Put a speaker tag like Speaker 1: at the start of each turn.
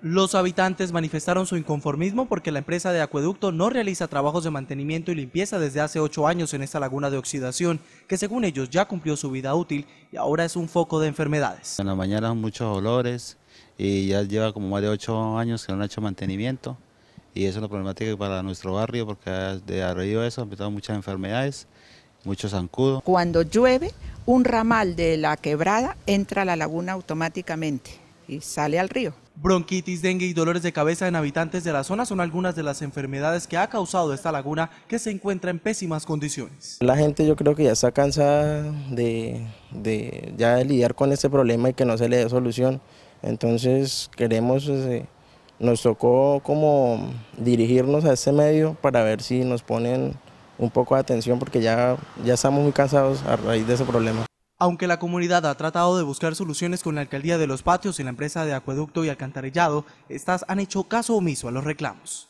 Speaker 1: Los habitantes manifestaron su inconformismo porque la empresa de acueducto no realiza trabajos de mantenimiento y limpieza desde hace ocho años en esta laguna de oxidación, que según ellos ya cumplió su vida
Speaker 2: útil y ahora es un foco de enfermedades. En la mañana muchos olores y ya lleva como más de ocho años que no han hecho mantenimiento y eso es una problemática para nuestro barrio porque de arriba de eso han empezado muchas enfermedades, muchos zancudos.
Speaker 3: Cuando llueve, un ramal de la quebrada entra a la laguna automáticamente y sale al río.
Speaker 1: Bronquitis, dengue y dolores de cabeza en habitantes de la zona son algunas de las enfermedades que ha causado esta laguna que se encuentra en pésimas condiciones.
Speaker 4: La gente yo creo que ya está cansada de, lidiar con este problema y que no se le dé solución. Entonces queremos, este, nos tocó como dirigirnos a este medio para ver si nos ponen un poco de atención porque ya, ya estamos muy cansados a raíz de ese problema.
Speaker 1: Aunque la comunidad ha tratado de buscar soluciones con la alcaldía de los patios y la empresa de acueducto y alcantarillado, estas han hecho caso omiso a los reclamos.